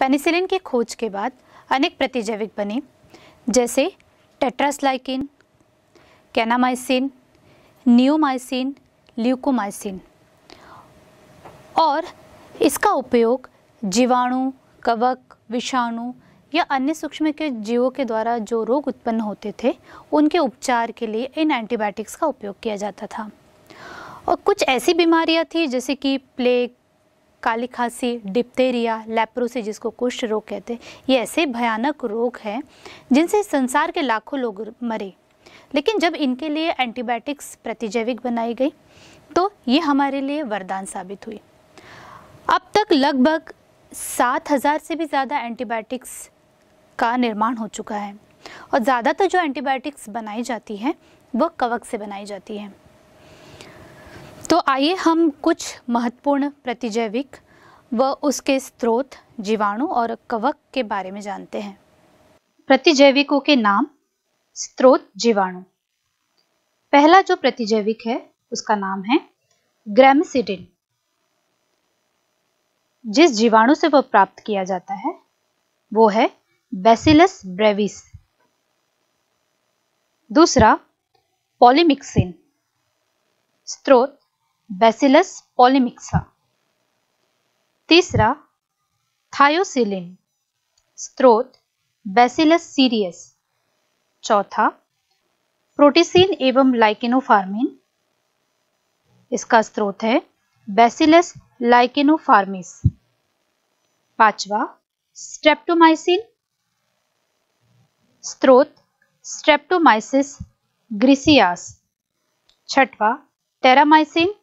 Penicillin की खोज के बाद अनेक प्रतिजैविक बने जैसे टेट्रासलाइकिन कैनामाइसिन नियोमाइसिन ल्यूकोमाइसिन और इसका उपयोग जीवाणु कवक विषाणु या अन्य सूक्ष्म के जीवों के द्वारा जो रोग उत्पन्न होते थे उनके उपचार के लिए इन एंटीबायोटिक्स का उपयोग किया जाता था और कुछ ऐसी बीमारियां थी जैसे कि प्लेग काली खांसी डिप्थेरिया लेप्रोसी जिसको कुष्ठ रोग कहते हैं ये ऐसे भयानक रोग हैं जिनसे संसार के लाखों लोग मरे लेकिन जब इनके लिए एंटीबायोटिक्स प्रतिजैविक बनाई गई तो ये हमारे लिए वरदान साबित हुई अब तक लगभग सात हज़ार से भी ज़्यादा एंटीबायोटिक्स का निर्माण हो चुका है और ज़्यादातर जो एंटीबायोटिक्स बनाई जाती है वह कवक से बनाई जाती है तो आइए हम कुछ महत्वपूर्ण प्रतिजैविक व उसके स्रोत जीवाणु और कवक के बारे में जानते हैं प्रतिजैविकों के नाम स्रोत जीवाणु पहला जो प्रतिजैविक है उसका नाम है ग्रेमसिडिन जिस जीवाणु से वह प्राप्त किया जाता है वो है बेसिलस ब्रेविस दूसरा पॉलीमिक्सिन स्रोत बेसिलस पॉलिमिक्सा तीसरा थायोसिलिन स्त्रोत बेसिलस सीरियस चौथा प्रोटीसिन एवं लाइकेनोफार्मिन इसका स्त्रोत है बेसिलस लाइकेनोफार्मिस पांचवा स्ट्रेप्टोमाइसिन स्त्रोत स्ट्रेप्टोमाइसिस ग्रिसियास छठवा टेरामाइसिन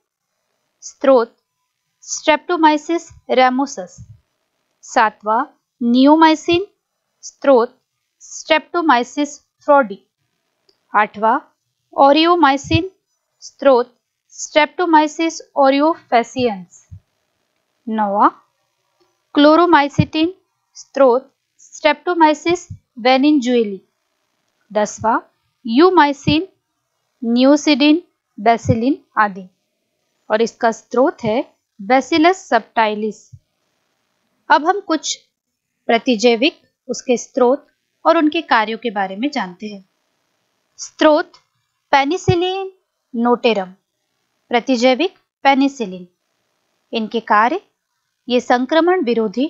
स्त्रोत स्ट्रेप्टोमाइसिस रेमोसस सातवा नियोमाइसिन स्त्रोत स्ट्रेप्टोमाइसिस फ्रॉडी आठवा ओरियोमाइसिन स्त्रोत स्ट्रेप्टोमाइसिस ओरियोफेसियंस नौवा क्लोरोमाइसिटिन स्त्रोत स्ट्रेप्टोमाइसिस वेनिनजुएली दसवा यूमाइसिन न्यूसिडिन बेसिलिन आदि और इसका स्रोत है बेसिलस सबटाइलिस अब हम कुछ प्रतिजैविक उसके स्रोत और उनके कार्यों के बारे में जानते हैं स्रोत पेनिसिलिन नोटेरम प्रतिजैविक पेनिसिलिन इनके कार्य ये संक्रमण विरोधी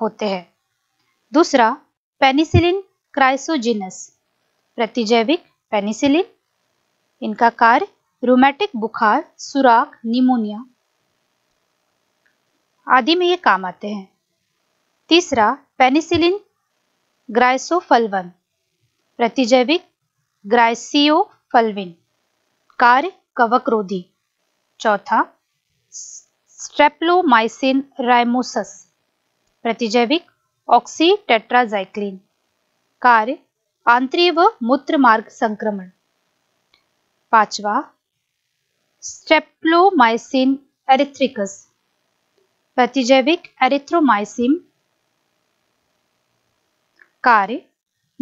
होते हैं दूसरा पेनिसिलिन क्राइसोजिनस प्रतिजैविक पेनिसिलिन इनका कार्य रोमैटिक बुखार सुराख निमोनिया आदि में ये काम आते हैं तीसरा पेनिसिलिन ग्राइसोफलवन प्रतिजैविक ग्राइसियोफलविन कार्य कवकरोधी चौथा स्ट्रेप्लोमाइसिन राइमोसस प्रतिजैविक टेट्राजाइक्लिन कार्य आंतरीय व मूत्र मार्ग संक्रमण पांचवा स्टेप्लोमाइसिन एरिथ्रिकस प्रतिजैविक एरिथ्रोमाइसिन कार्य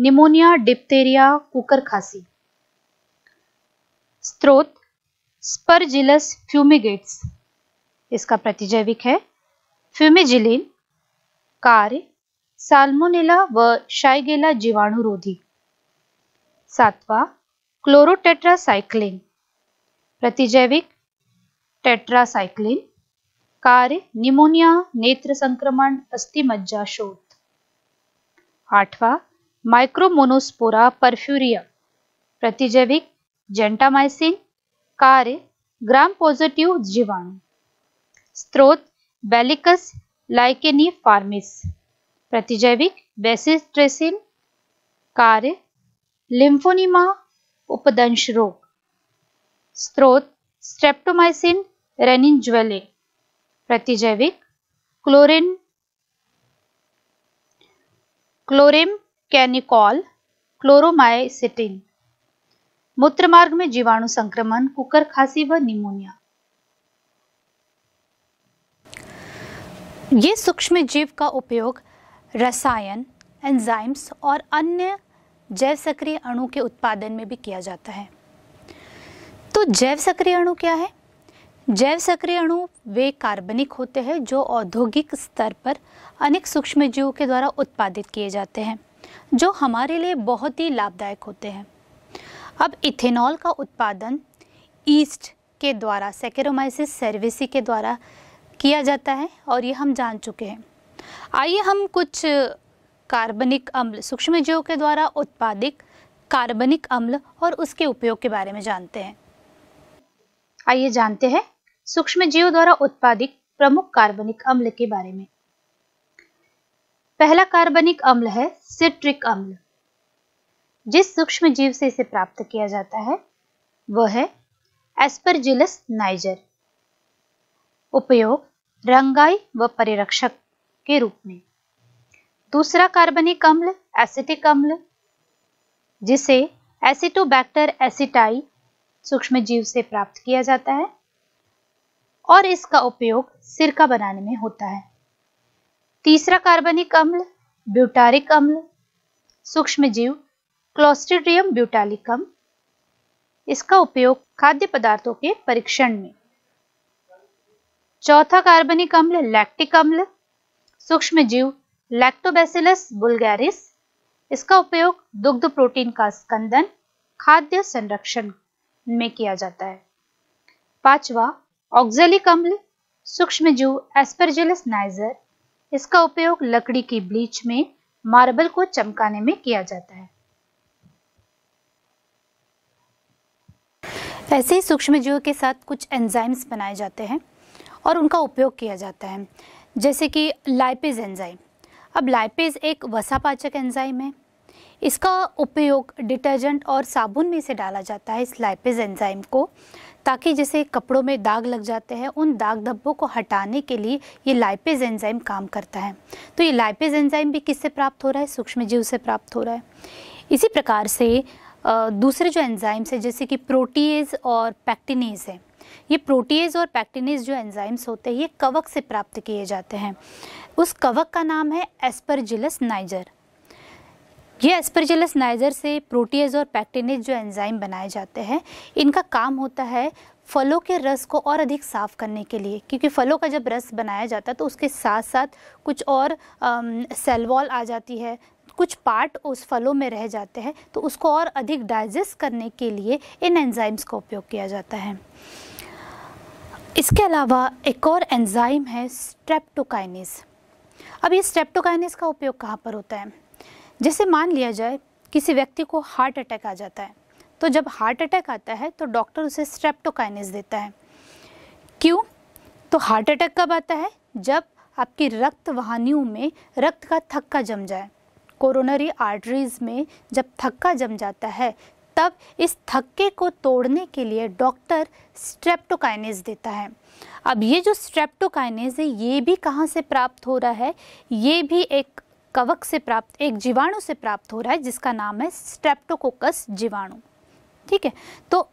निमोनिया डिप्थेरिया कुकर खांसी स्रोत स्पर्जिलस फ्यूमिगेट्स इसका प्रतिजैविक है फ्यूमिजिलिन कार्य साल्मोनेला व शाइगेला जीवाणुरोधी सातवा क्लोरोटेट्रासाइक्लिन प्रतिजैविक टेट्रासाइक्लिन कार्य निमोनिया नेत्र संक्रमण अस्थि मज्जा शोध आठवा माइक्रोमोनोस्पोरा परफ्यूरिया प्रतिजैविक जेंटामाइसिन कार्य ग्राम पॉजिटिव जीवाणु स्त्रोत बेलिकस लाइकेनी फार्मिस प्रतिजैविक बेसिस्ट्रेसिन कार्य लिम्फोनिमा उपदंश रोग स्रोत स्ट्रेप्टोमाइसिन रेनिन ज्वेलिन प्रतिजैविक क्लोरिन क्लोरिम कैनिकॉल क्लोरोमाइसिटिन मूत्र मार्ग में जीवाणु संक्रमण कुकर खांसी व निमोनिया ये सूक्ष्म जीव का उपयोग रसायन एंजाइम्स और अन्य जैव सक्रिय अणु के उत्पादन में भी किया जाता है तो जैव सक्रिय अणु क्या है जैव सक्रिय अणु वे कार्बनिक होते हैं जो औद्योगिक स्तर पर अनेक सूक्ष्म जीवों के द्वारा उत्पादित किए जाते हैं जो हमारे लिए बहुत ही लाभदायक होते हैं अब इथेनॉल का उत्पादन ईस्ट के द्वारा सेकेरोमाइसिस सर्विसी के द्वारा किया जाता है और ये हम जान चुके हैं आइए हम कुछ कार्बनिक अम्ल सूक्ष्म जीवों के द्वारा उत्पादित कार्बनिक अम्ल और उसके उपयोग के बारे में जानते हैं आइए जानते हैं सूक्ष्म जीव द्वारा उत्पादित प्रमुख कार्बनिक अम्ल के बारे में पहला कार्बनिक अम्ल है सिट्रिक अम्ल जिस सूक्ष्म जीव से इसे प्राप्त किया जाता है वह है एस्परजिलस नाइजर उपयोग रंगाई व परिरक्षक के रूप में दूसरा कार्बनिक अम्ल एसिटिक अम्ल जिसे एसिटोबैक्टर एसिटाई सूक्ष्म जीव से प्राप्त किया जाता है और इसका उपयोग सिरका बनाने में होता है तीसरा कार्बनिक अम्ल ब्यूटारिक अम्ल सूक्ष्म जीव क्लोस्ट्रिडियम ब्यूटालिकम इसका उपयोग खाद्य पदार्थों के परीक्षण में चौथा कार्बनिक अम्ल लैक्टिक अम्ल सूक्ष्म जीव लैक्टोबैसिलस बुलगैरिस इसका उपयोग दुग्ध प्रोटीन का स्कंदन खाद्य संरक्षण में किया जाता है पांचवा ऑक्जेलिक अम्ल सूक्ष्म जीव एस्परजिलस नाइजर इसका उपयोग लकड़ी की ब्लीच में मार्बल को चमकाने में किया जाता है ऐसे ही सूक्ष्म जीव के साथ कुछ एंजाइम्स बनाए जाते हैं और उनका उपयोग किया जाता है जैसे कि लाइपेज एंजाइम अब लाइपेज एक वसापाचक एंजाइम है इसका उपयोग डिटर्जेंट और साबुन में से डाला जाता है इस लाइपेज एंजाइम को ताकि जैसे कपड़ों में दाग लग जाते हैं उन दाग धब्बों को हटाने के लिए ये लाइपेज एंजाइम काम करता है तो ये लाइपेज एंजाइम भी किससे प्राप्त हो रहा है सूक्ष्म जीव से प्राप्त हो रहा है इसी प्रकार से दूसरे जो एंजाइम्स हैं जैसे कि प्रोटीज और पैक्टिनेज है ये प्रोटीज और पैक्टिनेज जो एंजाइम्स होते हैं ये कवक से प्राप्त किए जाते हैं उस कवक का नाम है एस्परजिलस नाइजर ये एस्परजेलस नाइजर से प्रोटीज और पैक्टिनेज जो एंजाइम बनाए जाते हैं इनका काम होता है फलों के रस को और अधिक साफ करने के लिए क्योंकि फलों का जब रस बनाया जाता है तो उसके साथ साथ कुछ और सेलवॉल आ जाती है कुछ पार्ट उस फलों में रह जाते हैं तो उसको और अधिक डाइजेस्ट करने के लिए इन एंजाइम्स का उपयोग किया जाता है इसके अलावा एक और एंजाइम है स्ट्रेप्टोकाइनिस अब ये स्ट्रेप्टोकाइनिस का उपयोग कहाँ पर होता है जैसे मान लिया जाए किसी व्यक्ति को हार्ट अटैक आ जाता है तो जब हार्ट अटैक आता है तो डॉक्टर उसे स्ट्रेप्टोकाइनिस देता है क्यों तो हार्ट अटैक कब आता है जब आपकी रक्त वाहनियों में रक्त का थक्का जम जाए कोरोनरी आर्टरीज में जब थक्का जम जाता है तब इस थक्के को तोड़ने के लिए डॉक्टर स्ट्रेप्टोकाइनेस देता है अब ये जो स्ट्रेप्टोकाइनेस है ये भी कहाँ से प्राप्त हो रहा है ये भी एक कवक से प्राप्त एक जीवाणु से प्राप्त हो रहा है जिसका नाम है स्ट्रेप्टोकोकस जीवाणु ठीक है तो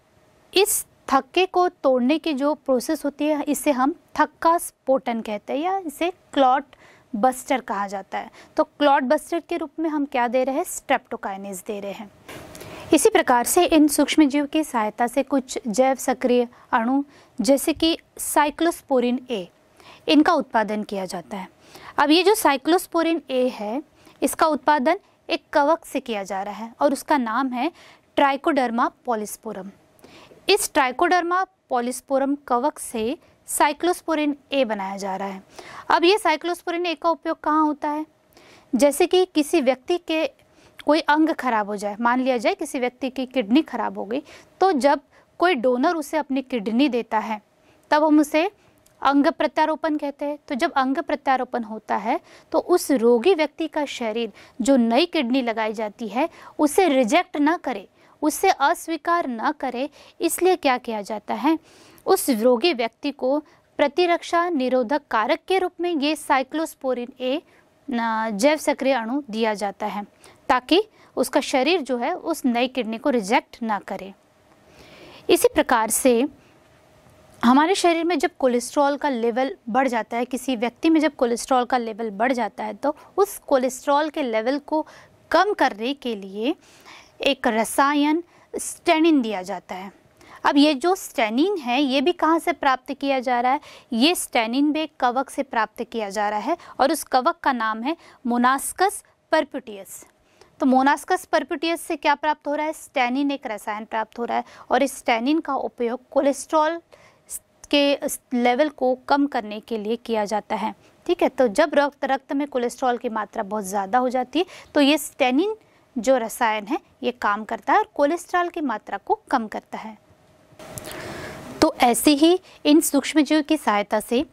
इस थक्के को तोड़ने की जो प्रोसेस होती है इसे हम थक्का स्पोटन कहते हैं या इसे क्लॉट बस्टर कहा जाता है तो क्लॉट बस्टर के रूप में हम क्या दे रहे हैं स्ट्रेप्टोकाइनेस दे रहे हैं इसी प्रकार से इन सूक्ष्म जीव की सहायता से कुछ जैव सक्रिय अणु जैसे कि साइक्लोस्पोरिन ए इनका उत्पादन किया जाता है अब ये जो साइक्लोस्पोरिन ए है इसका उत्पादन एक कवक से किया जा रहा है और उसका नाम है ट्राइकोडर्मा पॉलिस्पोरम इस ट्राइकोडर्मा पॉलिस्पोरम कवक से साइक्लोस्पोरिन ए बनाया जा रहा है अब ये साइक्लोस्पोरिन ए का उपयोग कहाँ होता है जैसे कि किसी व्यक्ति के कोई अंग खराब हो जाए मान लिया जाए किसी व्यक्ति की किडनी खराब हो गई तो जब कोई डोनर उसे अपनी किडनी देता है तब हम उसे अंग प्रत्यारोपण कहते हैं तो जब अंग प्रत्यारोपण होता है तो उस रोगी व्यक्ति का शरीर जो नई किडनी लगाई जाती है उसे रिजेक्ट ना करे उससे अस्वीकार न करे इसलिए क्या किया जाता है उस रोगी व्यक्ति को प्रतिरक्षा निरोधक कारक के रूप में ये साइक्लोस्पोरिन ए जैव सक्रिय अणु दिया जाता है ताकि उसका शरीर जो है उस नई किडनी को रिजेक्ट ना करे इसी प्रकार से हमारे शरीर में जब कोलेस्ट्रॉल का लेवल बढ़ जाता है किसी व्यक्ति में जब कोलेस्ट्रॉल का लेवल बढ़ जाता है तो उस कोलेस्ट्रॉल के लेवल को कम करने के लिए एक रसायन स्टेनिन दिया जाता है अब ये जो स्टेनिन है ये भी कहाँ से प्राप्त किया जा रहा है ये स्टेनिन भी एक कवक से प्राप्त किया जा रहा है और उस कवक का नाम है मोनास्कस परप्यूटियस तो मोनास्कस परपिटियस से क्या प्राप्त हो रहा है स्टेनिन एक रसायन प्राप्त हो रहा है और इस स्टेनिन का उपयोग कोलेस्ट्रॉल के लेवल को कम करने के लिए किया जाता है ठीक है तो जब रक्त रक्त में कोलेस्ट्रॉल की मात्रा बहुत ज़्यादा हो जाती है तो ये स्टेनिन जो रसायन है ये काम करता है और कोलेस्ट्रॉल की मात्रा को कम करता है तो ऐसे ही इन सूक्ष्मजीव की सहायता से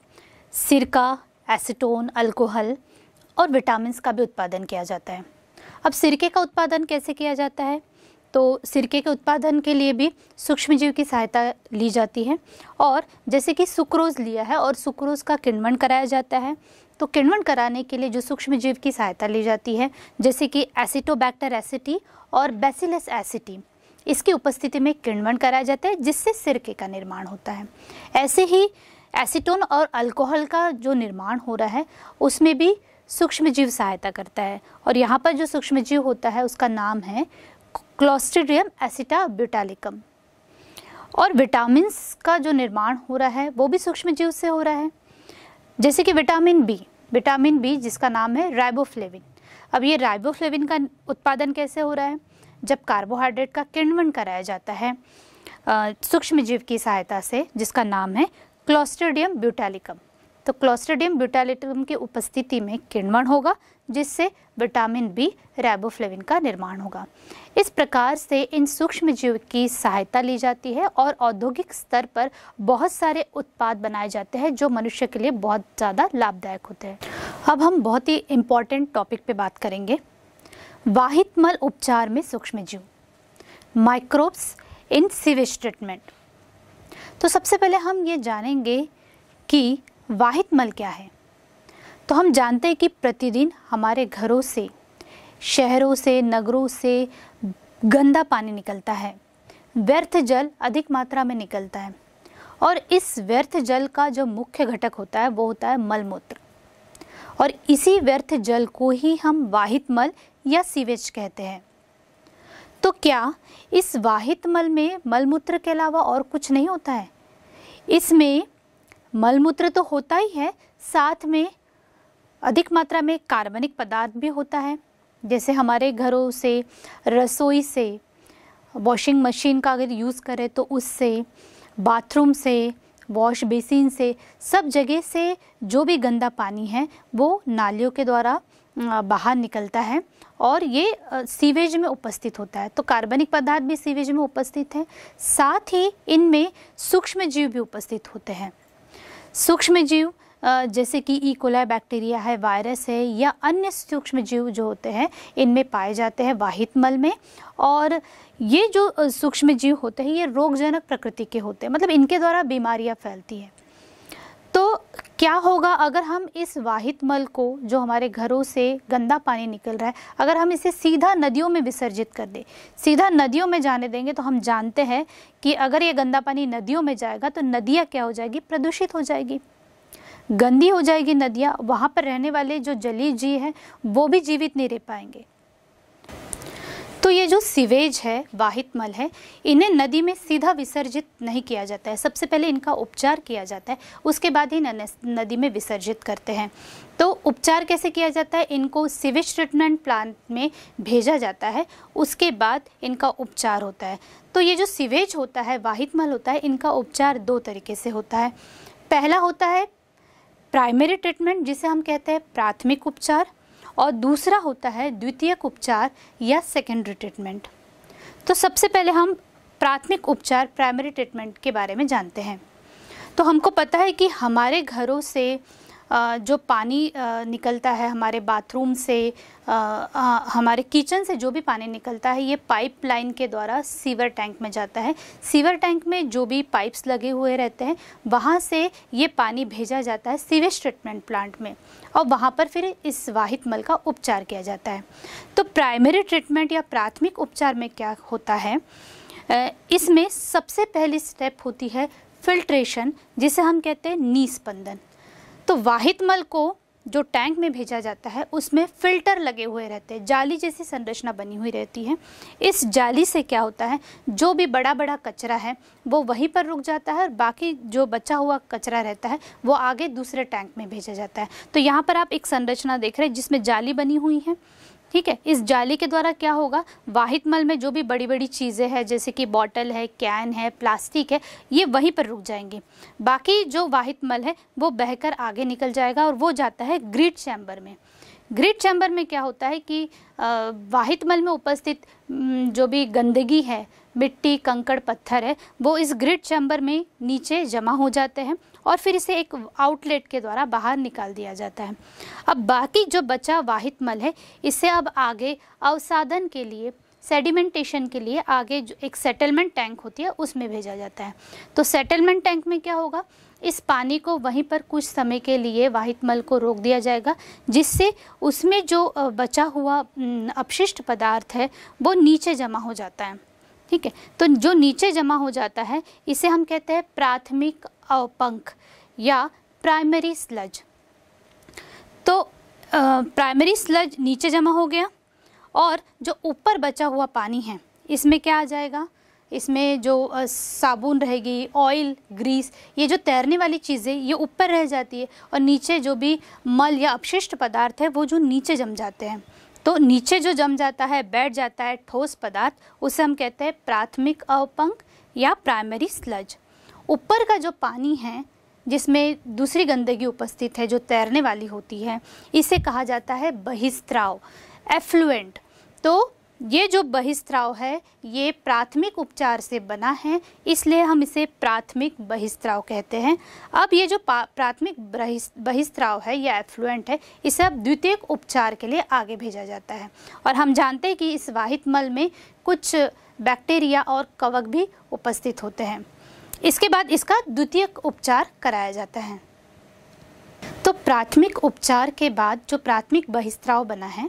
सिरका एसिटोन अल्कोहल और विटामिन का भी उत्पादन किया जाता है अब सिरके का उत्पादन कैसे किया जाता है तो सिरके के उत्पादन के लिए भी सूक्ष्म जीव की सहायता ली जाती है और जैसे कि सुक्रोज लिया है और सुक्रोज का किण्वन कराया जाता है तो किण्वन कराने के लिए जो सूक्ष्म जीव की सहायता ली जाती है जैसे कि एसिटोबैक्टर एसिटी और बेसिलस एसिटी इसकी उपस्थिति में किण्वन कराया जाता है जिससे सिरके का निर्माण होता है ऐसे ही एसीटोन और अल्कोहल का जो निर्माण हो रहा है उसमें भी सूक्ष्म जीव सहायता करता है और यहाँ पर जो सूक्ष्म जीव होता है उसका नाम है क्लोस्ट्रीडियम ब्यूटालिकम और विटामिन का जो निर्माण हो रहा है वो भी सूक्ष्म जीव से हो रहा है जैसे कि विटामिन बी विटामिन बी जिसका नाम है राइबोफ्लेविन अब ये राइबोफ्लेविन का उत्पादन कैसे हो रहा है जब कार्बोहाइड्रेट का किण्वन कराया जाता है सूक्ष्म जीव की सहायता से जिसका नाम है क्लोस्ट्रीडियम ब्यूटालिकम तो क्लोस्ट्रेडियम ब्यूटालिटम की उपस्थिति में किण्वन होगा जिससे विटामिन बी रेबोफ्लेविन का निर्माण होगा इस प्रकार से इन सूक्ष्म जीव की सहायता ली जाती है और औद्योगिक स्तर पर बहुत सारे उत्पाद बनाए जाते हैं जो मनुष्य के लिए बहुत ज़्यादा लाभदायक होते हैं अब हम बहुत ही इम्पॉर्टेंट टॉपिक पे बात करेंगे वाहित मल उपचार में सूक्ष्म जीव माइक्रोब्स इन सीवेज ट्रीटमेंट तो सबसे पहले हम ये जानेंगे कि वाहित मल क्या है तो हम जानते हैं कि प्रतिदिन हमारे घरों से शहरों से नगरों से गंदा पानी निकलता है व्यर्थ जल अधिक मात्रा में निकलता है और इस व्यर्थ जल का जो मुख्य घटक होता है वो होता है मलमूत्र और इसी व्यर्थ जल को ही हम वाहित मल या सीवेज कहते हैं तो क्या इस वाहित मल में मलमूत्र के अलावा और कुछ नहीं होता है इसमें मलमूत्र तो होता ही है साथ में अधिक मात्रा में कार्बनिक पदार्थ भी होता है जैसे हमारे घरों से रसोई से वॉशिंग मशीन का अगर यूज़ करें तो उससे बाथरूम से वॉश बेसिन से सब जगह से जो भी गंदा पानी है वो नालियों के द्वारा बाहर निकलता है और ये सीवेज में उपस्थित होता है तो कार्बनिक पदार्थ भी सीवेज में उपस्थित है साथ ही इनमें सूक्ष्म जीव भी उपस्थित होते हैं सूक्ष्म जीव जैसे कि ईकोला e. बैक्टीरिया है वायरस है या अन्य सूक्ष्म जीव जो होते हैं इनमें पाए जाते हैं वाहित मल में और ये जो सूक्ष्म जीव होते हैं ये रोगजनक प्रकृति के होते हैं मतलब इनके द्वारा बीमारियां फैलती हैं तो क्या होगा अगर हम इस वाहित मल को जो हमारे घरों से गंदा पानी निकल रहा है अगर हम इसे सीधा नदियों में विसर्जित कर दें सीधा नदियों में जाने देंगे तो हम जानते हैं कि अगर ये गंदा पानी नदियों में जाएगा तो नदियाँ क्या हो जाएगी प्रदूषित हो जाएगी गंदी हो जाएगी नदियाँ वहाँ पर रहने वाले जो जलीय जीव हैं वो भी जीवित नहीं रह पाएंगे तो ये जो सीवेज है वाहित मल है इन्हें नदी में सीधा विसर्जित नहीं किया जाता है सबसे पहले इनका उपचार किया जाता है उसके बाद ही नदी में विसर्जित करते हैं तो उपचार कैसे किया जाता है इनको सिवेज ट्रीटमेंट प्लांट में भेजा जाता है उसके बाद इनका उपचार होता है तो ये जो सिवेज होता है वाहित मल होता है इनका उपचार दो तरीके से होता है पहला होता है प्राइमरी ट्रीटमेंट जिसे हम कहते हैं प्राथमिक उपचार और दूसरा होता है द्वितीयक उपचार या सेकेंडरी ट्रीटमेंट तो सबसे पहले हम प्राथमिक उपचार प्राइमरी ट्रीटमेंट के बारे में जानते हैं तो हमको पता है कि हमारे घरों से जो पानी निकलता है हमारे बाथरूम से हमारे किचन से जो भी पानी निकलता है ये पाइप लाइन के द्वारा सीवर टैंक में जाता है सीवर टैंक में जो भी पाइप्स लगे हुए रहते हैं वहाँ से ये पानी भेजा जाता है सीवेज ट्रीटमेंट प्लांट में और वहाँ पर फिर इस वाहित मल का उपचार किया जाता है तो प्राइमरी ट्रीटमेंट या प्राथमिक उपचार में क्या होता है इसमें सबसे पहली स्टेप होती है फिल्ट्रेशन जिसे हम कहते हैं नीस्पंदन तो वाहित मल को जो टैंक में भेजा जाता है उसमें फिल्टर लगे हुए रहते हैं जाली जैसी संरचना बनी हुई रहती है इस जाली से क्या होता है जो भी बड़ा बड़ा कचरा है वो वहीं पर रुक जाता है और बाकी जो बचा हुआ कचरा रहता है वो आगे दूसरे टैंक में भेजा जाता है तो यहाँ पर आप एक संरचना देख रहे हैं जिसमें जाली बनी हुई है ठीक है इस जाली के द्वारा क्या होगा वाहित मल में जो भी बड़ी बड़ी चीज़ें हैं जैसे कि बॉटल है कैन है प्लास्टिक है ये वहीं पर रुक जाएंगे बाकी जो वाहित मल है वो बहकर आगे निकल जाएगा और वो जाता है ग्रिड चैम्बर में ग्रिड चैम्बर में क्या होता है कि वाहित मल में उपस्थित जो भी गंदगी है मिट्टी कंकड़ पत्थर है वो इस ग्रिड चैम्बर में नीचे जमा हो जाते हैं और फिर इसे एक आउटलेट के द्वारा बाहर निकाल दिया जाता है अब बाकी जो बचा वाहित मल है इसे अब आगे अवसादन के लिए सेडिमेंटेशन के लिए आगे जो एक सेटलमेंट टैंक होती है उसमें भेजा जाता है तो सेटलमेंट टैंक में क्या होगा इस पानी को वहीं पर कुछ समय के लिए वाहित मल को रोक दिया जाएगा जिससे उसमें जो बचा हुआ अपशिष्ट पदार्थ है वो नीचे जमा हो जाता है ठीक है तो जो नीचे जमा हो जाता है इसे हम कहते हैं प्राथमिक अवपंख या प्राइमरी स्लज तो प्राइमरी स्लज नीचे जमा हो गया और जो ऊपर बचा हुआ पानी है इसमें क्या आ जाएगा इसमें जो साबुन रहेगी ऑयल ग्रीस ये जो तैरने वाली चीज़ें ये ऊपर रह जाती है और नीचे जो भी मल या अपशिष्ट पदार्थ है वो जो नीचे जम जाते हैं तो नीचे जो जम जाता है बैठ जाता है ठोस पदार्थ उसे हम कहते हैं प्राथमिक अवपंक या प्राइमरी स्लज ऊपर का जो पानी है जिसमें दूसरी गंदगी उपस्थित है जो तैरने वाली होती है इसे कहा जाता है बहिस्त्राव एफ्लुएंट तो ये जो बहिस्त्राव है ये प्राथमिक उपचार से बना है इसलिए हम इसे प्राथमिक बहिस्त्राव कहते हैं अब ये जो प्राथमिक बहिस्त्राव है या एफ्लुएंट है इसे अब द्वितीयक उपचार के लिए आगे भेजा जाता है और हम जानते हैं कि इस वाहित मल में कुछ बैक्टीरिया और कवक भी उपस्थित होते हैं इसके बाद इसका द्वितीयक उपचार कराया जाता है तो प्राथमिक उपचार के बाद जो प्राथमिक बहिस्त्राव बना है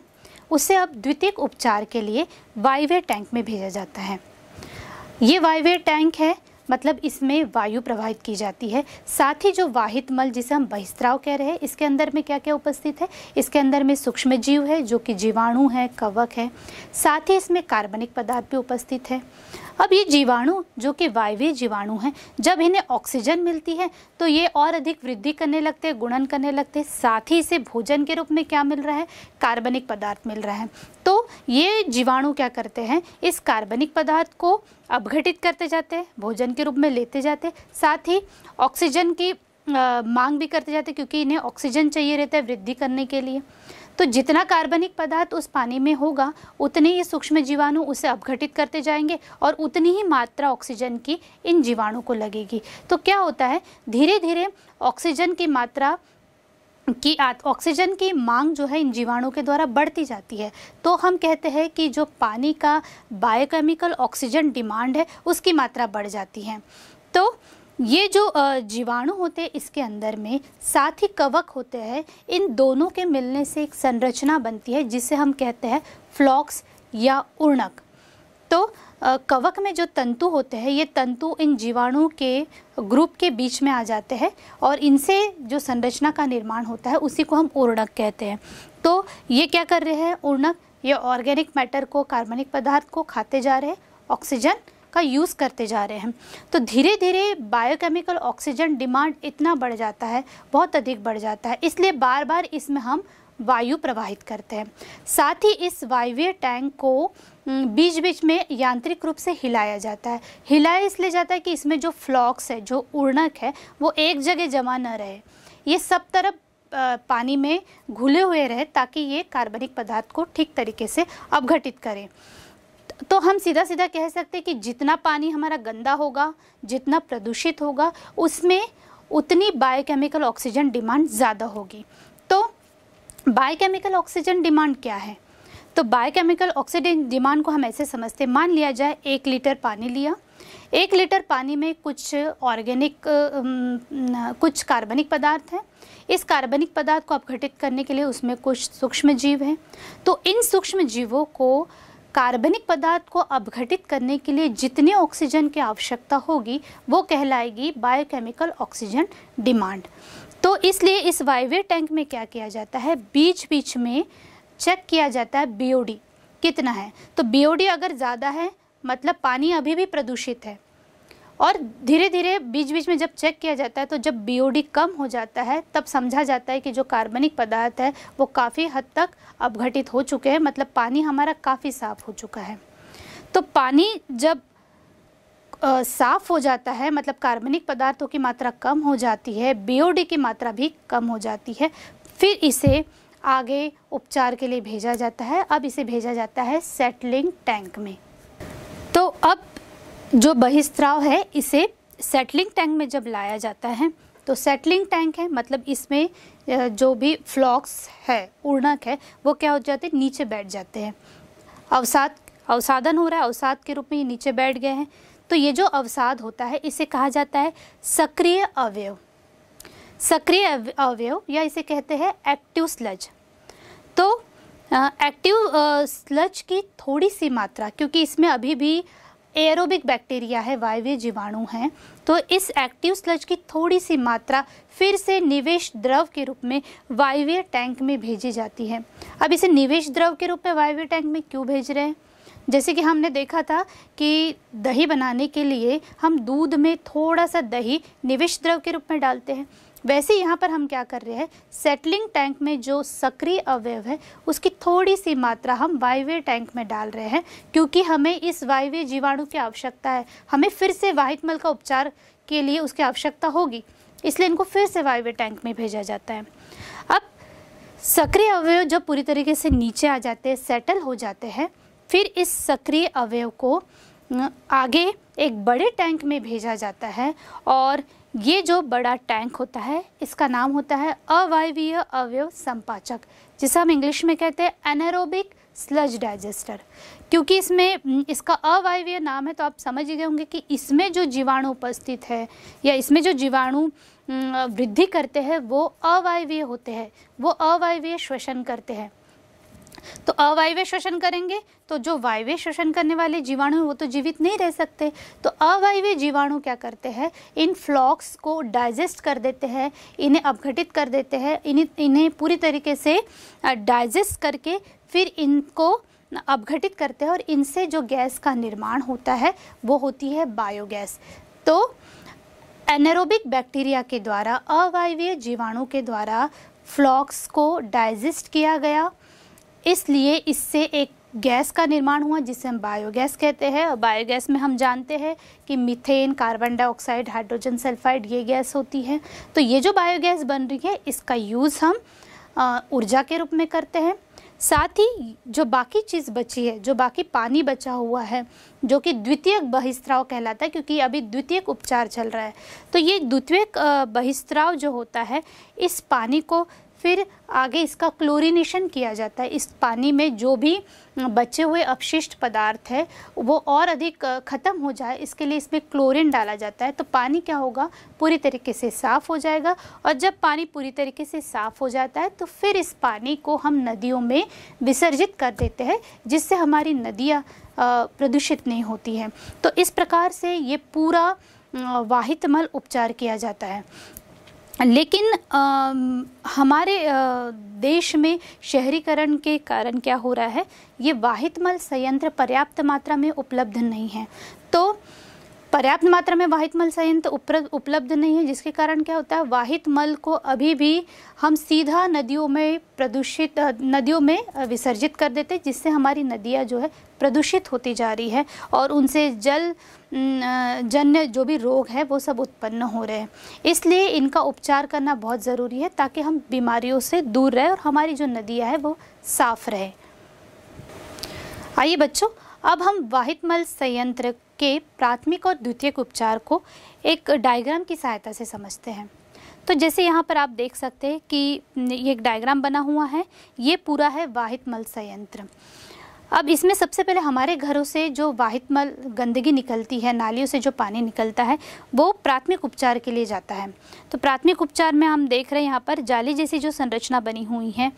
उसे अब द्वितीयक उपचार के लिए वायुवे टैंक में भेजा जाता है ये वायुवे टैंक है मतलब इसमें वायु प्रवाहित की जाती है साथ ही जो वाहित मल जिसे हम बहिस्त्राव कह रहे हैं इसके अंदर में क्या क्या उपस्थित है इसके अंदर में सूक्ष्म जीव है जो कि जीवाणु है कवक है साथ ही इसमें कार्बनिक पदार्थ भी उपस्थित है अब ये जीवाणु जो कि वायवीय जीवाणु हैं जब इन्हें ऑक्सीजन मिलती है तो ये और अधिक वृद्धि करने लगते हैं गुणन करने लगते हैं साथ ही इसे भोजन के रूप में क्या मिल रहा है कार्बनिक पदार्थ मिल रहा है तो ये जीवाणु क्या करते हैं इस कार्बनिक पदार्थ को अपघटित करते जाते हैं भोजन के रूप में लेते जाते साथ ही ऑक्सीजन की आ, मांग भी करते जाते क्योंकि इन्हें ऑक्सीजन चाहिए रहता है वृद्धि करने के लिए तो जितना कार्बनिक पदार्थ उस पानी में होगा उतने ही सूक्ष्म जीवाणु उसे अपघटित करते जाएंगे और उतनी ही मात्रा ऑक्सीजन की इन जीवाणु को लगेगी तो क्या होता है धीरे धीरे ऑक्सीजन की मात्रा की ऑक्सीजन की मांग जो है इन जीवाणुओं के द्वारा बढ़ती जाती है तो हम कहते हैं कि जो पानी का बायोकेमिकल ऑक्सीजन डिमांड है उसकी मात्रा बढ़ जाती है तो ये जो जीवाणु होते हैं इसके अंदर में साथ ही कवक होते हैं इन दोनों के मिलने से एक संरचना बनती है जिसे हम कहते हैं फ्लॉक्स या उर्णक तो कवक में जो तंतु होते हैं ये तंतु इन जीवाणु के ग्रुप के बीच में आ जाते हैं और इनसे जो संरचना का निर्माण होता है उसी को हम उर्णक कहते हैं तो ये क्या कर रहे हैं उर्णक ये ऑर्गेनिक मैटर को कार्बनिक पदार्थ को खाते जा रहे हैं ऑक्सीजन का यूज़ करते जा रहे हैं तो धीरे धीरे बायोकेमिकल ऑक्सीजन डिमांड इतना बढ़ जाता है बहुत अधिक बढ़ जाता है इसलिए बार बार इसमें हम वायु प्रवाहित करते हैं साथ ही इस वायवीय टैंक को बीच बीच में यांत्रिक रूप से हिलाया जाता है हिलाया इसलिए जाता है कि इसमें जो फ्लॉक्स है जो उड़नक है वो एक जगह जमा न रहे ये सब तरफ पानी में घुले हुए रहे ताकि ये कार्बनिक पदार्थ को ठीक तरीके से अवघटित करें तो हम सीधा सीधा कह सकते हैं कि जितना पानी हमारा गंदा होगा जितना प्रदूषित होगा उसमें उतनी बायोकेमिकल ऑक्सीजन डिमांड ज़्यादा होगी तो बायोकेमिकल ऑक्सीजन डिमांड क्या है तो बायोकेमिकल ऑक्सीजन डिमांड को हम ऐसे समझते मान लिया जाए एक लीटर पानी लिया एक लीटर पानी में कुछ ऑर्गेनिक कुछ कार्बनिक पदार्थ हैं इस कार्बनिक पदार्थ को अपघटित करने के लिए उसमें कुछ सूक्ष्म जीव हैं तो इन सूक्ष्म जीवों को कार्बनिक पदार्थ को अपघटित करने के लिए जितने ऑक्सीजन की आवश्यकता होगी वो कहलाएगी बायोकेमिकल ऑक्सीजन डिमांड तो इसलिए इस वाईवे टैंक में क्या किया जाता है बीच बीच में चेक किया जाता है बीओडी कितना है तो बीओडी अगर ज़्यादा है मतलब पानी अभी भी प्रदूषित है और धीरे धीरे बीच बीच में जब चेक किया जाता है तो जब बी कम हो जाता है तब समझा जाता है कि जो कार्बनिक पदार्थ है वो काफ़ी हद तक अपघटित हो चुके हैं मतलब पानी हमारा काफ़ी साफ हो चुका है तो पानी जब साफ़ हो जाता है मतलब कार्बनिक पदार्थों की मात्रा कम हो जाती है बी की मात्रा भी कम हो जाती है फिर इसे आगे उपचार के लिए भेजा जाता है अब इसे भेजा जाता है सेटलिंग टैंक में तो अब जो बहिस्त्राव है इसे सेटलिंग टैंक में जब लाया जाता है तो सेटलिंग टैंक है मतलब इसमें जो भी फ्लॉक्स है उड़नक है वो क्या हो जाते हैं नीचे बैठ जाते हैं अवसाद अवसादन हो रहा है अवसाद के रूप में ये नीचे बैठ गए हैं तो ये जो अवसाद होता है इसे कहा जाता है सक्रिय अवयव सक्रिय अवयव या इसे कहते हैं एक्टिव स्लज तो एक्टिव स्लज की थोड़ी सी मात्रा क्योंकि इसमें अभी भी एयरोबिक बैक्टीरिया है वायव्य जीवाणु हैं तो इस एक्टिव स्लज की थोड़ी सी मात्रा फिर से निवेश द्रव के रूप में वायव्य टैंक में भेजी जाती है अब इसे निवेश द्रव के रूप में वायव्य टैंक में क्यों भेज रहे हैं जैसे कि हमने देखा था कि दही बनाने के लिए हम दूध में थोड़ा सा दही निवेश द्रव के रूप में डालते हैं वैसे यहाँ पर हम क्या कर रहे हैं सेटलिंग टैंक में जो सक्रिय अवयव है उसकी थोड़ी सी मात्रा हम वायव्य टैंक में डाल रहे हैं क्योंकि हमें इस वायव्य जीवाणु की आवश्यकता है हमें फिर से वाहित मल का उपचार के लिए उसकी आवश्यकता होगी इसलिए इनको फिर से वायव्य टैंक में भेजा जाता है अब सक्रिय अवयव जब पूरी तरीके से नीचे आ जाते हैं सेटल हो जाते हैं फिर इस सक्रिय अवयव को आगे एक बड़े टैंक में भेजा जाता है और ये जो बड़ा टैंक होता है इसका नाम होता है अवायवीय अवयव संपाचक जिसे हम इंग्लिश में कहते हैं एनरोबिक स्लज डाइजेस्टर क्योंकि इसमें हम्म, इसका अवायवीय नाम है तो आप समझ गए होंगे कि इसमें जो जीवाणु उपस्थित है या इसमें जो जीवाणु हम्म, वृद्धि करते हैं वो अवायवीय होते हैं वो अवायवीय श्वसन करते हैं तो अवायव्य श्वसन करेंगे तो जो वायव्य श्वसन करने वाले जीवाणु वो तो जीवित नहीं रह सकते तो अवायव्य जीवाणु क्या करते हैं इन फ्लॉक्स को डाइजेस्ट कर देते हैं इन्हें अपघटित कर देते हैं इन्हें इन्हें पूरी तरीके से डाइजेस्ट करके फिर इनको अपघटित करते हैं और इनसे जो गैस का निर्माण होता है वो होती है बायोगैस तो एनारोबिक बैक्टीरिया के द्वारा अवायवीय जीवाणु के द्वारा फ्लॉक्स को डाइजेस्ट किया गया इसलिए इससे एक गैस का निर्माण हुआ जिसे हम बायोगैस कहते हैं और बायोगैस में हम जानते हैं कि methane carbon dioxide hydrogen sulphide ये गैस होती है तो ये जो बायोगैस बन रही है इसका यूज़ हम ऊर्जा के रूप में करते हैं साथ ही जो बाकी चीज़ बची है जो बाकी पानी बचा हुआ है जो कि द्वितीयक बहिस्त्राव कहलाता है क्योंकि अभी द्वितीयक उपचार चल रहा है तो ये द्वितीयक बहिस्त्राव जो होता है इस पानी को फिर आगे इसका क्लोरिनेशन किया जाता है इस पानी में जो भी बचे हुए अपशिष्ट पदार्थ है वो और अधिक ख़त्म हो जाए इसके लिए इसमें क्लोरीन डाला जाता है तो पानी क्या होगा पूरी तरीके से साफ़ हो जाएगा और जब पानी पूरी तरीके से साफ़ हो जाता है तो फिर इस पानी को हम नदियों में विसर्जित कर देते हैं जिससे हमारी नदियाँ प्रदूषित नहीं होती हैं तो इस प्रकार से ये पूरा वाहितमल उपचार किया जाता है लेकिन आ, हमारे आ, देश में शहरीकरण के कारण क्या हो रहा है ये वाहितमल संयंत्र पर्याप्त मात्रा में उपलब्ध नहीं है तो पर्याप्त मात्रा में वाहित मल संयंत्र उपलब्ध नहीं है जिसके कारण क्या होता है वाहित मल को अभी भी हम सीधा नदियों में प्रदूषित नदियों में विसर्जित कर देते हैं जिससे हमारी नदियाँ जो है प्रदूषित होती जा रही है और उनसे जल जन्य जो भी रोग है वो सब उत्पन्न हो रहे हैं इसलिए इनका उपचार करना बहुत ज़रूरी है ताकि हम बीमारियों से दूर रहें और हमारी जो नदियाँ हैं वो साफ़ रहे आइए बच्चों अब हम वाहित मल संयंत्र के प्राथमिक और द्वितीयक उपचार को एक डायग्राम की सहायता से समझते हैं तो जैसे यहाँ पर आप देख सकते हैं कि ये एक डायग्राम बना हुआ है ये पूरा है वाहित मल संयंत्र अब इसमें सबसे पहले हमारे घरों से जो वाहित मल गंदगी निकलती है नालियों से जो पानी निकलता है वो प्राथमिक उपचार के लिए जाता है तो प्राथमिक उपचार में हम देख रहे हैं यहाँ पर जाली जैसी जो संरचना बनी हुई है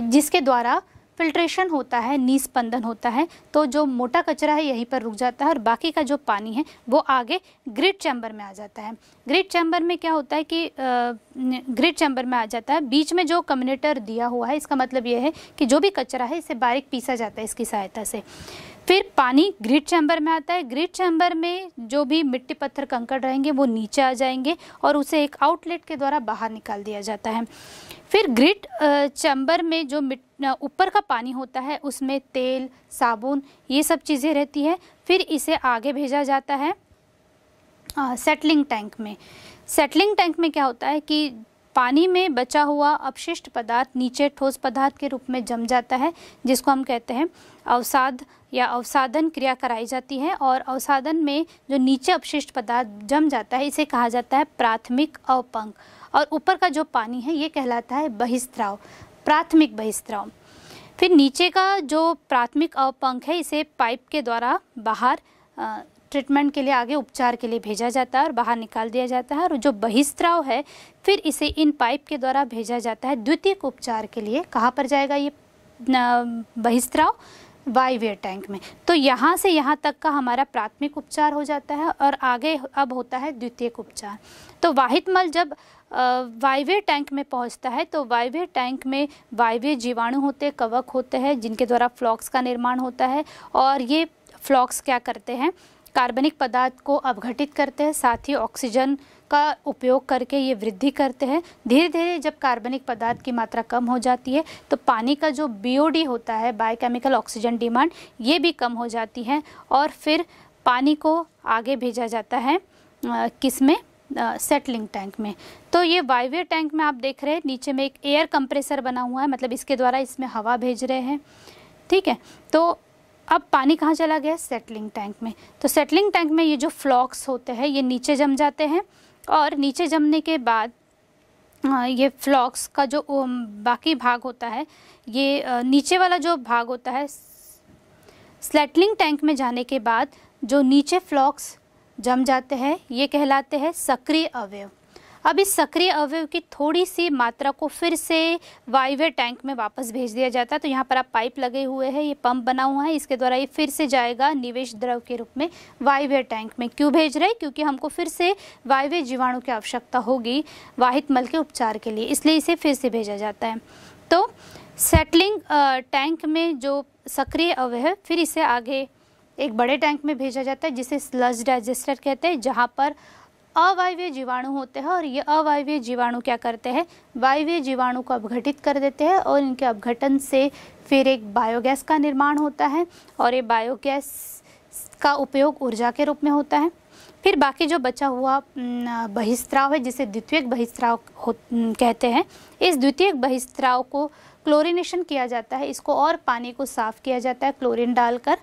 जिसके द्वारा फिल्ट्रेशन होता है निस्पंदन होता है तो जो मोटा कचरा है यहीं पर रुक जाता है और बाकी का जो पानी है वो आगे ग्रिड चैम्बर में आ जाता है ग्रिड चैम्बर में क्या होता है कि ग्रिड चैम्बर में आ जाता है बीच में जो कम्युनेटर दिया हुआ है इसका मतलब ये है कि जो भी कचरा है इसे बारीक पीसा जाता है इसकी सहायता से फिर पानी ग्रिड चैम्बर में आता है ग्रिड चैम्बर में जो भी मिट्टी पत्थर कंकड़ रहेंगे वो नीचे आ जाएंगे और उसे एक आउटलेट के द्वारा बाहर निकाल दिया जाता है फिर ग्रिड चैम्बर में जो ऊपर का पानी होता है उसमें तेल साबुन ये सब चीज़ें रहती है फिर इसे आगे भेजा जाता है सेटलिंग टैंक में सेटलिंग टैंक में क्या होता है कि पानी में बचा हुआ अपशिष्ट पदार्थ नीचे ठोस पदार्थ के रूप में जम जाता है जिसको हम कहते हैं अवसाद या अवसादन क्रिया कराई जाती है और अवसादन में जो नीचे अपशिष्ट पदार्थ जम जाता है इसे कहा जाता है प्राथमिक अवपंग और ऊपर का जो पानी है ये कहलाता है बहिस्त्राव प्राथमिक बहिस्त्राव फिर नीचे का जो प्राथमिक अवपंख है इसे पाइप के द्वारा बाहर ट्रीटमेंट के लिए आगे उपचार के लिए भेजा जाता है और बाहर निकाल दिया जाता है और जो बहिस्त्राव है फिर इसे इन पाइप के द्वारा भेजा जाता है द्वितीयक उपचार के लिए कहाँ पर जाएगा ये बहिस्त्राव वायव्य टैंक में तो यहाँ से यहाँ तक का हमारा प्राथमिक उपचार हो जाता है और आगे अब होता है द्वितीयक उपचार तो वाहित मल जब वायवे टैंक में पहुंचता है तो वायवे टैंक में वायवे जीवाणु होते कवक होते हैं जिनके द्वारा फ्लॉक्स का निर्माण होता है और ये फ्लॉक्स क्या करते हैं कार्बनिक पदार्थ को अवघटित करते हैं साथ ही ऑक्सीजन का उपयोग करके ये वृद्धि करते हैं धीरे धीरे जब कार्बनिक पदार्थ की मात्रा कम हो जाती है तो पानी का जो बीओडी होता है बायोकेमिकल ऑक्सीजन डिमांड ये भी कम हो जाती है और फिर पानी को आगे भेजा जाता है किसमें सेटलिंग टैंक में तो ये वाईवे टैंक में आप देख रहे हैं नीचे में एक एयर कंप्रेसर बना हुआ है मतलब इसके द्वारा इसमें हवा भेज रहे हैं ठीक है तो अब पानी कहाँ चला गया सेटलिंग टैंक में तो सेटलिंग टैंक में ये जो फ्लॉक्स होते हैं ये नीचे जम जाते हैं और नीचे जमने के बाद ये फ्लॉक्स का जो बाकी भाग होता है ये नीचे वाला जो भाग होता है सेटलिंग टैंक में जाने के बाद जो नीचे फ्लॉक्स जम जाते हैं ये कहलाते हैं सक्रिय अवयव अब इस सक्रिय अवयव की थोड़ी सी मात्रा को फिर से वायव्य टैंक में वापस भेज दिया जाता है तो यहाँ पर आप पाइप लगे हुए हैं ये पंप बना हुआ है इसके द्वारा ये फिर से जाएगा निवेश द्रव के रूप में वायव्य टैंक में क्यों भेज रहे क्योंकि हमको फिर से वायव्य जीवाणु की आवश्यकता होगी वाहित मल के उपचार के लिए इसलिए इसे फिर से भेजा जाता है तो सेटलिंग टैंक में जो सक्रिय अवयव है फिर इसे आगे एक बड़े टैंक में भेजा जाता है जिसे स्लज डाइजेस्टर कहते हैं जहाँ पर अवायव्य जीवाणु होते हैं और ये अवायव्य जीवाणु क्या करते हैं वायव्य जीवाणु को अपघटित कर देते हैं और इनके अपघटन से फिर एक बायोगैस का निर्माण होता है और ये बायोगैस का उपयोग ऊर्जा के रूप में होता है फिर बाकी जो बचा हुआ बहिस्त्राव है जिसे द्वितीयक बहिस्त्राव कहते हैं इस द्वितीयक बहिस्त्राव को क्लोरिनेशन किया जाता है इसको और पानी को साफ किया जाता है क्लोरीन डालकर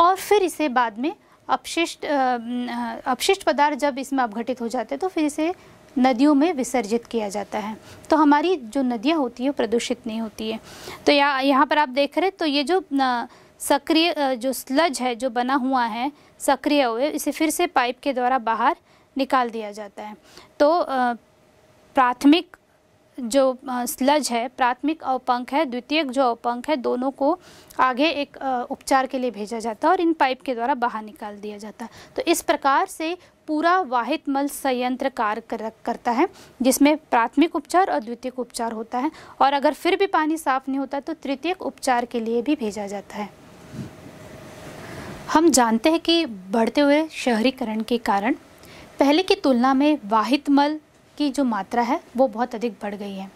और फिर इसे बाद में अपशिष्ट अपशिष्ट पदार्थ जब इसमें अपघटित हो जाते हैं तो फिर इसे नदियों में विसर्जित किया जाता है तो हमारी जो नदियाँ होती है प्रदूषित नहीं होती है तो यहाँ यहाँ पर आप देख रहे तो ये जो सक्रिय जो स्लज है जो बना हुआ है सक्रिय हुए इसे फिर से पाइप के द्वारा बाहर निकाल दिया जाता है तो प्राथमिक जो स्लज है प्राथमिक अवपंक है द्वितीयक जो अवपंक है दोनों को आगे एक उपचार के लिए भेजा जाता है और इन पाइप के द्वारा बाहर निकाल दिया जाता है तो इस प्रकार से पूरा वाहित मल संयंत्र कार्य कर, करता है जिसमें प्राथमिक उपचार और द्वितीयक उपचार होता है और अगर फिर भी पानी साफ नहीं होता तो तृतीयक उपचार के लिए भी भेजा जाता है हम जानते हैं कि बढ़ते हुए शहरीकरण के कारण पहले की तुलना में वाहित मल की जो मात्रा है वो बहुत अधिक बढ़ गई है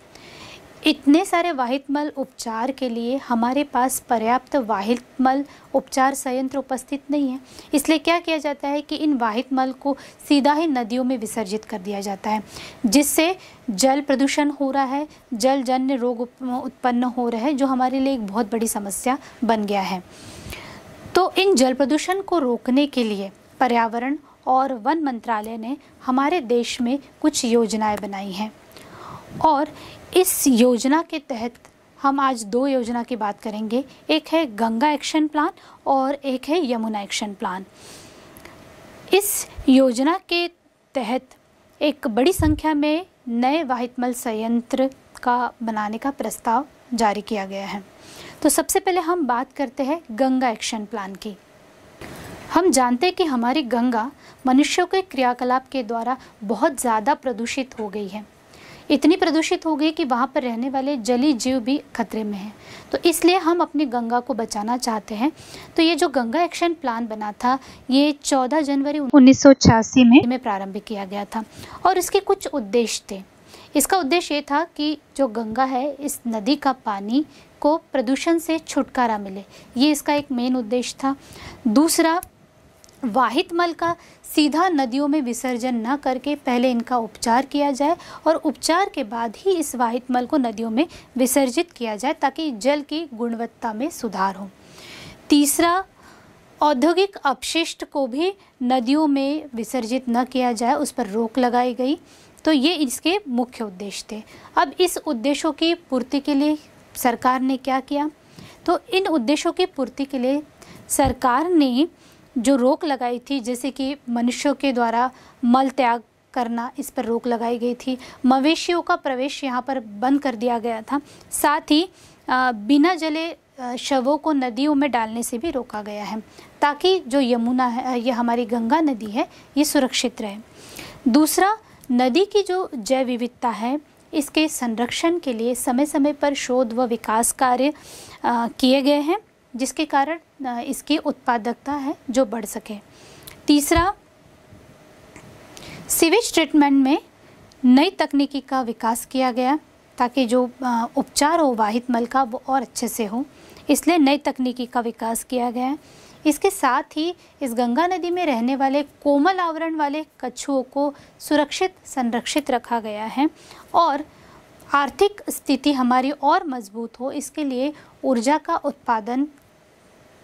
इतने सारे वाहितमल उपचार के लिए हमारे पास पर्याप्त वाहितमल उपचार संयंत्र उपस्थित नहीं है इसलिए क्या किया जाता है कि इन वाहितमल को सीधा ही नदियों में विसर्जित कर दिया जाता है जिससे जल प्रदूषण हो रहा है जल जन्य रोग उत्पन्न हो रहे हैं जो हमारे लिए एक बहुत बड़ी समस्या बन गया है तो इन जल प्रदूषण को रोकने के लिए पर्यावरण और वन मंत्रालय ने हमारे देश में कुछ योजनाएं बनाई हैं और इस योजना के तहत हम आज दो योजना की बात करेंगे एक है गंगा एक्शन प्लान और एक है यमुना एक्शन प्लान इस योजना के तहत एक बड़ी संख्या में नए वाहितमल संयंत्र का बनाने का प्रस्ताव जारी किया गया है तो सबसे पहले हम बात करते हैं गंगा एक्शन प्लान की हम जानते हैं कि हमारी गंगा मनुष्यों के क्रियाकलाप के द्वारा बहुत ज़्यादा प्रदूषित हो गई है इतनी प्रदूषित हो गई कि वहाँ पर रहने वाले जली जीव भी खतरे में हैं तो इसलिए हम अपनी गंगा को बचाना चाहते हैं तो ये जो गंगा एक्शन प्लान बना था ये 14 जनवरी उन्नीस में में प्रारंभ किया गया था और इसके कुछ उद्देश्य थे इसका उद्देश्य ये था कि जो गंगा है इस नदी का पानी को प्रदूषण से छुटकारा मिले ये इसका एक मेन उद्देश्य था दूसरा वाहित मल का सीधा नदियों में विसर्जन न करके पहले इनका उपचार किया जाए और उपचार के बाद ही इस वाहित मल को नदियों में विसर्जित किया जाए ताकि जल की गुणवत्ता में सुधार हो तीसरा औद्योगिक अपशिष्ट को भी नदियों में विसर्जित न किया जाए उस पर रोक लगाई गई तो ये इसके मुख्य उद्देश्य थे अब इस उद्देश्यों की पूर्ति के लिए सरकार ने क्या किया तो इन उद्देश्यों की पूर्ति के लिए सरकार ने जो रोक लगाई थी जैसे कि मनुष्यों के द्वारा मल त्याग करना इस पर रोक लगाई गई थी मवेशियों का प्रवेश यहाँ पर बंद कर दिया गया था साथ ही बिना जले शवों को नदियों में डालने से भी रोका गया है ताकि जो यमुना है ये हमारी गंगा नदी है ये सुरक्षित रहे दूसरा नदी की जो जैव विविधता है इसके संरक्षण के लिए समय समय पर शोध व विकास कार्य किए गए हैं जिसके कारण इसकी उत्पादकता है जो बढ़ सके तीसरा सीवेज ट्रीटमेंट में नई तकनीकी का विकास किया गया ताकि जो उपचार हो वाहित मल का वो और अच्छे से हो इसलिए नई तकनीकी का विकास किया गया है इसके साथ ही इस गंगा नदी में रहने वाले कोमल आवरण वाले कछुओं को सुरक्षित संरक्षित रखा गया है और आर्थिक स्थिति हमारी और मजबूत हो इसके लिए ऊर्जा का उत्पादन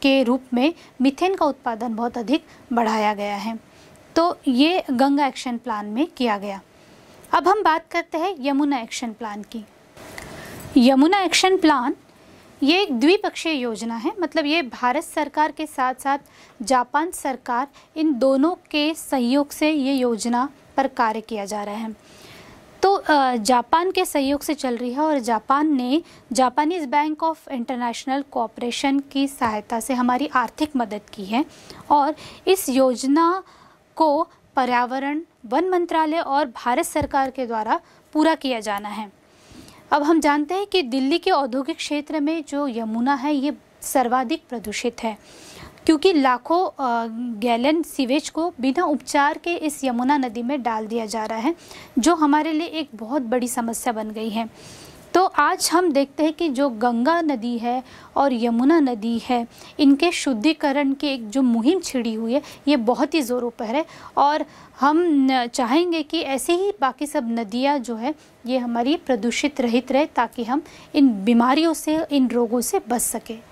के रूप में मिथेन का उत्पादन बहुत अधिक बढ़ाया गया है तो ये गंगा एक्शन प्लान में किया गया अब हम बात करते हैं यमुना एक्शन प्लान की यमुना एक्शन प्लान ये एक द्विपक्षीय योजना है मतलब ये भारत सरकार के साथ साथ जापान सरकार इन दोनों के सहयोग से ये योजना पर कार्य किया जा रहा है तो जापान के सहयोग से चल रही है और जापान ने Japanese bank of international cooperation की सहायता से हमारी आर्थिक मदद की है और इस योजना को पर्यावरण वन मंत्रालय और भारत सरकार के द्वारा पूरा किया जाना है अब हम जानते हैं कि दिल्ली के औद्योगिक क्षेत्र में जो यमुना है ये सर्वाधिक प्रदूषित है क्योंकि लाखों गैलन सीवेज को बिना उपचार के इस यमुना नदी में डाल दिया जा रहा है जो हमारे लिए एक बहुत बड़ी समस्या बन गई है तो आज हम देखते हैं कि जो गंगा नदी है और यमुना नदी है इनके शुद्धिकरण की एक जो मुहिम छिड़ी हुई है ये बहुत ही ज़ोरों पर है और हम चाहेंगे कि ऐसे ही बाकी सब नदियाँ जो है ये हमारी प्रदूषित रहित रहे ताकि हम इन बीमारियों से इन रोगों से बच सकें